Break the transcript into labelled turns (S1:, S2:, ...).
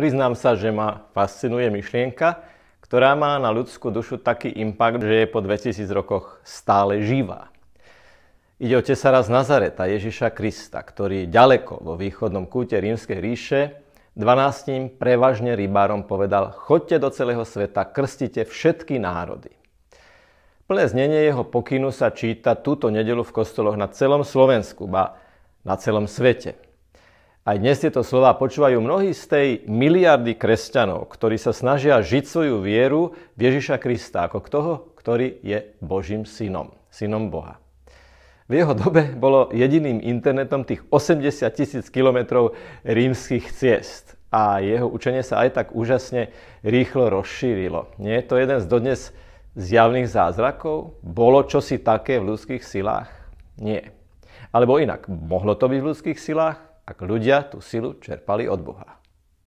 S1: Priznám sa, že ma fascinuje myšlienka, ktorá má na ľudskú dušu taký impact, že je po 2000 rokoch stále živá. Ide o tesara z Nazareta Ježiša Krista, ktorý ďaleko vo východnom kúte rímskej ríše 12 prevažne rybárom povedal Chodte do celého sveta, krstite všetky národy. Plné znenie jeho pokynu sa číta túto nedelu v kostoloch na celom Slovensku, ba na celom svete. Aj dnes tieto slova počúvajú mnohí z tej miliardy kresťanov, ktorí sa snažia žiť svoju vieru v Ježiša Krista ako toho, ktorý je Božím synom, synom Boha. V jeho dobe bolo jediným internetom tých 80 tisíc kilometrov rímskych ciest a jeho učenie sa aj tak úžasne rýchlo rozšírilo. Nie je to jeden z dodnes zjavných zázrakov? Bolo čosi také v ľudských silách? Nie. Alebo inak, mohlo to byť v ľudských silách? ak ľudia tú silu čerpali od Boha.